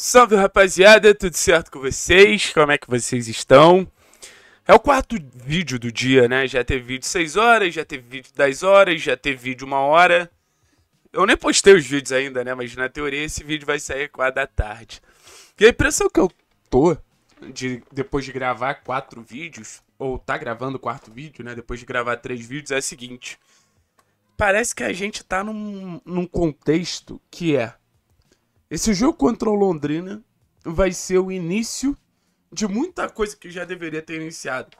Salve rapaziada, tudo certo com vocês? Como é que vocês estão? É o quarto vídeo do dia, né? Já teve vídeo 6 horas, já teve vídeo 10 horas, já teve vídeo 1 hora. Eu nem postei os vídeos ainda, né? Mas na teoria esse vídeo vai sair 4 da tarde. E a impressão que eu tô de depois de gravar quatro vídeos, ou tá gravando o quarto vídeo, né? Depois de gravar três vídeos, é a seguinte. Parece que a gente tá num, num contexto que é esse jogo contra o Londrina vai ser o início de muita coisa que já deveria ter iniciado.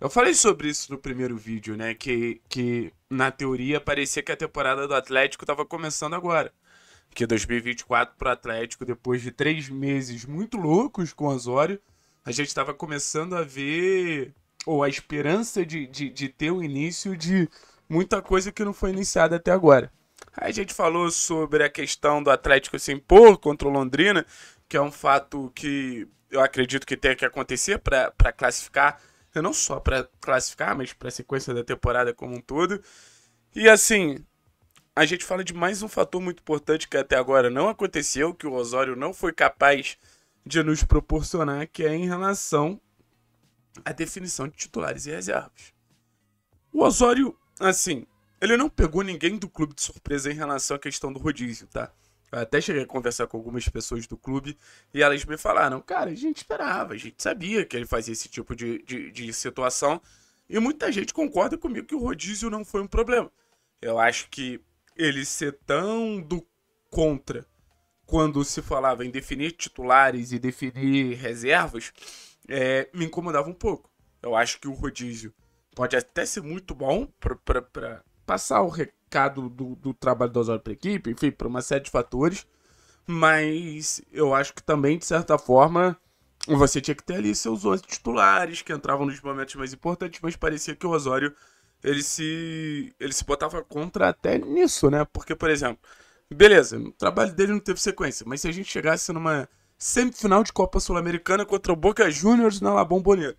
Eu falei sobre isso no primeiro vídeo, né? Que, que na teoria parecia que a temporada do Atlético estava começando agora. Que 2024 para o Atlético, depois de três meses muito loucos com o Osório, a gente estava começando a ver, ou a esperança de, de, de ter o início de muita coisa que não foi iniciada até agora. A gente falou sobre a questão do Atlético se impor contra o Londrina, que é um fato que eu acredito que tenha que acontecer para classificar, não só para classificar, mas para a sequência da temporada como um todo. E assim, a gente fala de mais um fator muito importante que até agora não aconteceu, que o Osório não foi capaz de nos proporcionar, que é em relação à definição de titulares e reservas. O Osório, assim, ele não pegou ninguém do clube de surpresa em relação à questão do rodízio, tá? Eu até cheguei a conversar com algumas pessoas do clube e elas me falaram, cara, a gente esperava, a gente sabia que ele fazia esse tipo de, de, de situação. E muita gente concorda comigo que o rodízio não foi um problema. Eu acho que ele ser tão do contra quando se falava em definir titulares e definir reservas, é, me incomodava um pouco. Eu acho que o rodízio pode até ser muito bom para passar o recado do, do trabalho do Osório para a equipe, enfim, por uma série de fatores. Mas eu acho que também, de certa forma, você tinha que ter ali seus 11 titulares que entravam nos momentos mais importantes, mas parecia que o Osório ele se, ele se botava contra até nisso, né? Porque, por exemplo, beleza, o trabalho dele não teve sequência, mas se a gente chegasse numa semifinal de Copa Sul-Americana contra o Boca Juniors na La Bombonera,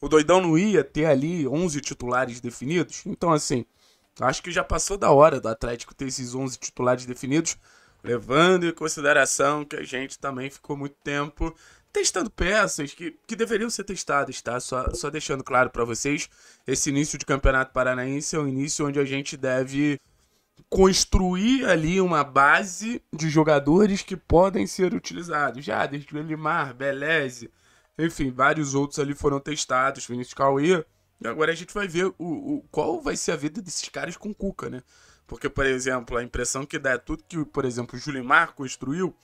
o doidão não ia ter ali 11 titulares definidos? Então, assim, Acho que já passou da hora do Atlético ter esses 11 titulares definidos, levando em consideração que a gente também ficou muito tempo testando peças que, que deveriam ser testadas, tá? Só, só deixando claro para vocês, esse início de Campeonato Paranaense é um início onde a gente deve construir ali uma base de jogadores que podem ser utilizados. Já, desde o Elimar, Beleze, enfim, vários outros ali foram testados, Vinícius Cauê Agora a gente vai ver o, o, qual vai ser a vida desses caras com o Cuca, né? Porque, por exemplo, a impressão que dá é tudo que, por exemplo, o Julimar construiu,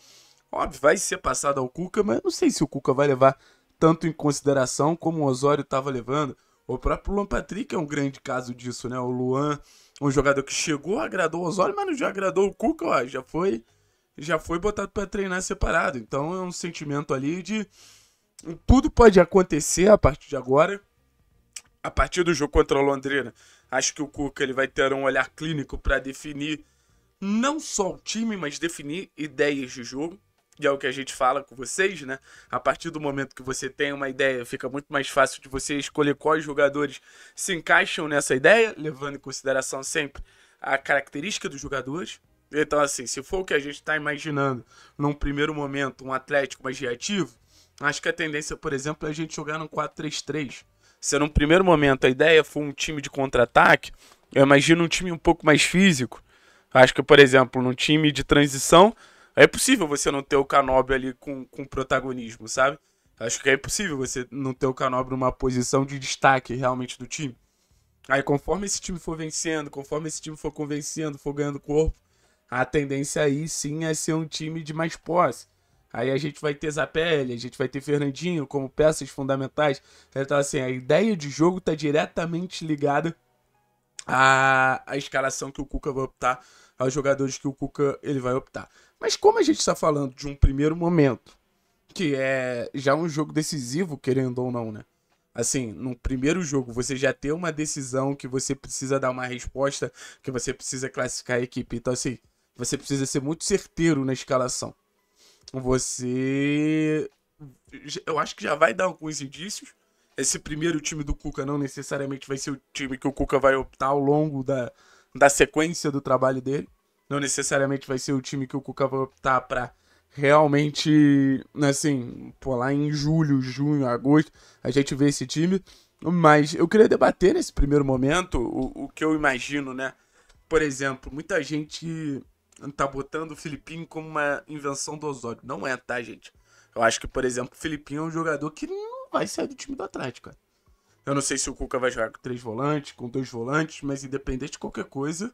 óbvio, vai ser passado ao Cuca, mas não sei se o Cuca vai levar tanto em consideração como o Osório estava levando. O próprio Luan Patrick é um grande caso disso, né? O Luan, um jogador que chegou, agradou o Osório, mas não já agradou o Cuca, ó, já foi já foi botado para treinar separado. Então é um sentimento ali de tudo pode acontecer a partir de agora a partir do jogo contra o Londrina, acho que o Cuca ele vai ter um olhar clínico para definir não só o time, mas definir ideias de jogo. E é o que a gente fala com vocês, né? A partir do momento que você tem uma ideia, fica muito mais fácil de você escolher quais jogadores se encaixam nessa ideia, levando em consideração sempre a característica dos jogadores. Então, assim, se for o que a gente está imaginando num primeiro momento, um Atlético mais reativo, acho que a tendência, por exemplo, é a gente jogar no 4-3-3 se num primeiro momento a ideia for um time de contra-ataque, eu imagino um time um pouco mais físico. Acho que, por exemplo, num time de transição, é possível você não ter o Canobre ali com, com protagonismo, sabe? Acho que é impossível você não ter o Canobre numa posição de destaque realmente do time. Aí, conforme esse time for vencendo, conforme esse time for convencendo, for ganhando corpo, a tendência aí sim é ser um time de mais posse. Aí a gente vai ter Zapelli, a gente vai ter Fernandinho como peças fundamentais. Então, assim, a ideia de jogo está diretamente ligada à, à escalação que o Cuca vai optar, aos jogadores que o Cuca ele vai optar. Mas como a gente está falando de um primeiro momento, que é já um jogo decisivo, querendo ou não, né? Assim, no primeiro jogo, você já tem uma decisão que você precisa dar uma resposta, que você precisa classificar a equipe. Então, assim, você precisa ser muito certeiro na escalação você. Eu acho que já vai dar alguns indícios. Esse primeiro time do Cuca não necessariamente vai ser o time que o Cuca vai optar ao longo da, da sequência do trabalho dele. Não necessariamente vai ser o time que o Cuca vai optar para realmente, assim, pô, lá em julho, junho, agosto, a gente vê esse time. Mas eu queria debater nesse primeiro momento o, o que eu imagino, né? Por exemplo, muita gente tá botando o Filipinho como uma invenção do Osório. Não é, tá, gente? Eu acho que, por exemplo, o Filipinho é um jogador que não vai sair do time do Atlético, cara. Eu não sei se o Cuca vai jogar com três volantes, com dois volantes, mas independente de qualquer coisa,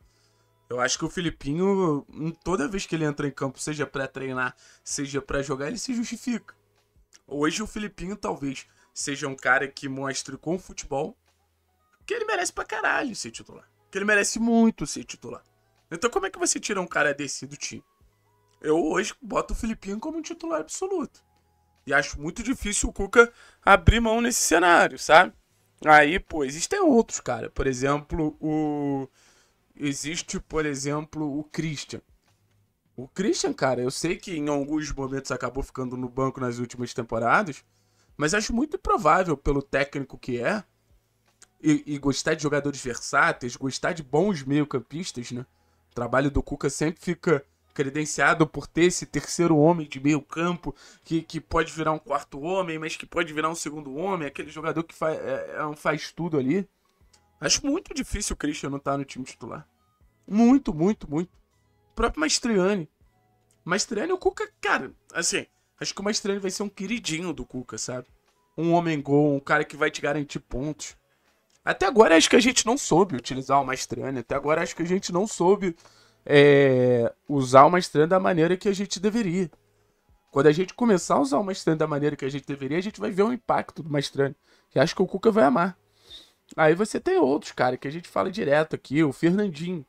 eu acho que o Filipinho, hum, toda vez que ele entra em campo, seja para treinar, seja para jogar, ele se justifica. Hoje o Filipinho talvez seja um cara que mostre com o futebol que ele merece pra caralho ser titular. Que ele merece muito ser titular. Então como é que você tira um cara desse do time? Eu hoje boto o Filipinho como um titular absoluto. E acho muito difícil o Cuca abrir mão nesse cenário, sabe? Aí, pô, existem outros, cara. Por exemplo, o. Existe, por exemplo, o Christian. O Christian, cara, eu sei que em alguns momentos acabou ficando no banco nas últimas temporadas, mas acho muito improvável, pelo técnico que é, e, e gostar de jogadores versáteis, gostar de bons meio-campistas, né? O trabalho do Cuca sempre fica credenciado por ter esse terceiro homem de meio campo, que, que pode virar um quarto homem, mas que pode virar um segundo homem, aquele jogador que faz, é, é, é faz tudo ali. Acho muito difícil o Christian não estar tá no time titular. Muito, muito, muito. O próprio Mastriani. Mastriani, o Cuca, cara, assim, acho que o Mastriani vai ser um queridinho do Cuca, sabe? Um homem gol, um cara que vai te garantir pontos. Até agora acho que a gente não soube utilizar o estranha. até agora acho que a gente não soube é, usar o estranha da maneira que a gente deveria. Quando a gente começar a usar o estranha da maneira que a gente deveria, a gente vai ver o impacto do estranho. E acho que o Cuca vai amar. Aí você tem outros, cara, que a gente fala direto aqui, o Fernandinho.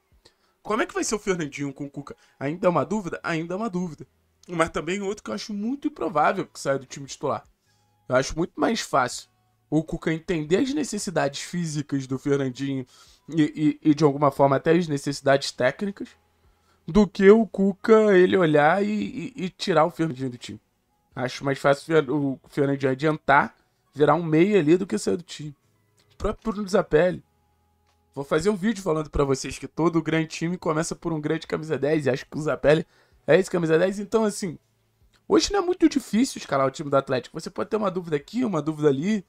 Como é que vai ser o Fernandinho com o Cuca? Ainda é uma dúvida? Ainda é uma dúvida. Mas também outro que eu acho muito improvável que saia do time titular. Eu acho muito mais fácil o Cuca entender as necessidades físicas do Fernandinho e, e, e, de alguma forma até as necessidades técnicas, do que o Cuca ele olhar e, e tirar o Fernandinho do time. Acho mais fácil o Fernandinho adiantar, virar um meia ali do que sair do time. O próprio Bruno Zapelli. Vou fazer um vídeo falando para vocês que todo grande time começa por um grande camisa 10 e acho que o Zapelli é esse camisa 10. Então, assim, hoje não é muito difícil escalar o time do Atlético. Você pode ter uma dúvida aqui, uma dúvida ali,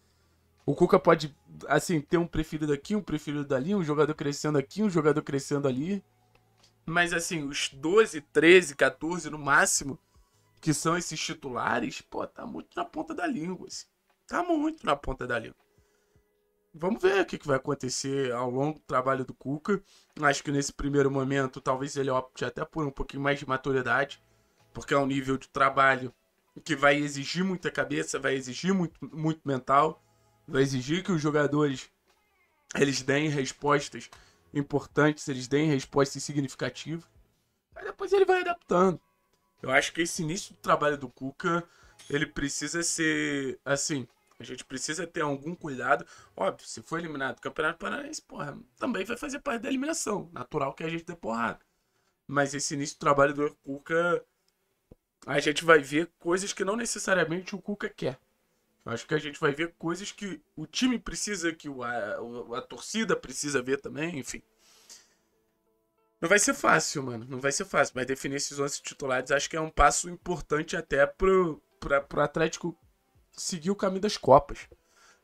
o Cuca pode, assim, ter um preferido aqui, um preferido dali, um jogador crescendo aqui, um jogador crescendo ali. Mas, assim, os 12, 13, 14 no máximo, que são esses titulares, pô, tá muito na ponta da língua. Assim. Tá muito na ponta da língua. Vamos ver o que, que vai acontecer ao longo do trabalho do Cuca. Acho que nesse primeiro momento, talvez ele opte até por um pouquinho mais de maturidade, porque é um nível de trabalho que vai exigir muita cabeça, vai exigir muito, muito mental vai exigir que os jogadores eles deem respostas importantes, eles deem respostas significativas. Aí depois ele vai adaptando. Eu acho que esse início do trabalho do Cuca, ele precisa ser assim, a gente precisa ter algum cuidado. Óbvio, se for eliminado do Campeonato Paranaense, porra, também vai fazer parte da eliminação. Natural que a gente dê porrada. Mas esse início do trabalho do Cuca, a gente vai ver coisas que não necessariamente o Cuca quer. Acho que a gente vai ver coisas que o time precisa, que a, a, a torcida precisa ver também, enfim. Não vai ser fácil, mano. Não vai ser fácil. Mas definir esses 11 titulares acho que é um passo importante até pro, pra, pro Atlético seguir o caminho das Copas.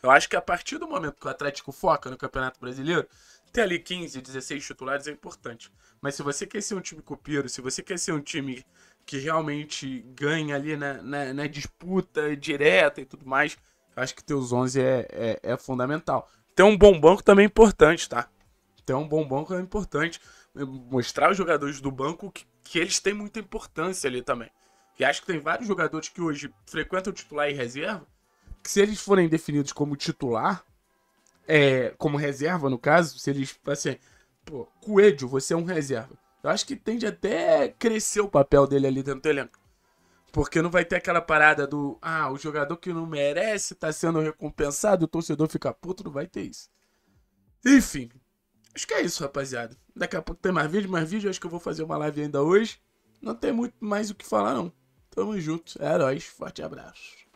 Eu acho que a partir do momento que o Atlético foca no Campeonato Brasileiro, ter ali 15, 16 titulares é importante. Mas se você quer ser um time copeiro, se você quer ser um time que realmente ganha ali na, né, na, né, na né, disputa direta e tudo mais, acho que ter os 11 é, é, é, fundamental. Ter um bom banco também é importante, tá? Ter um bom banco é importante. Mostrar os jogadores do banco que, que eles têm muita importância ali também. E acho que tem vários jogadores que hoje frequentam titular e reserva, que se eles forem definidos como titular, é, como reserva no caso, se eles, assim, pô, Coelho, você é um reserva. Eu acho que tende até crescer o papel dele ali dentro do elenco. Porque não vai ter aquela parada do, ah, o jogador que não merece tá sendo recompensado, o torcedor fica puto, não vai ter isso. Enfim, acho que é isso, rapaziada. Daqui a pouco tem mais vídeo, mais vídeo, acho que eu vou fazer uma live ainda hoje. Não tem muito mais o que falar, não. Tamo junto, heróis. É forte abraço.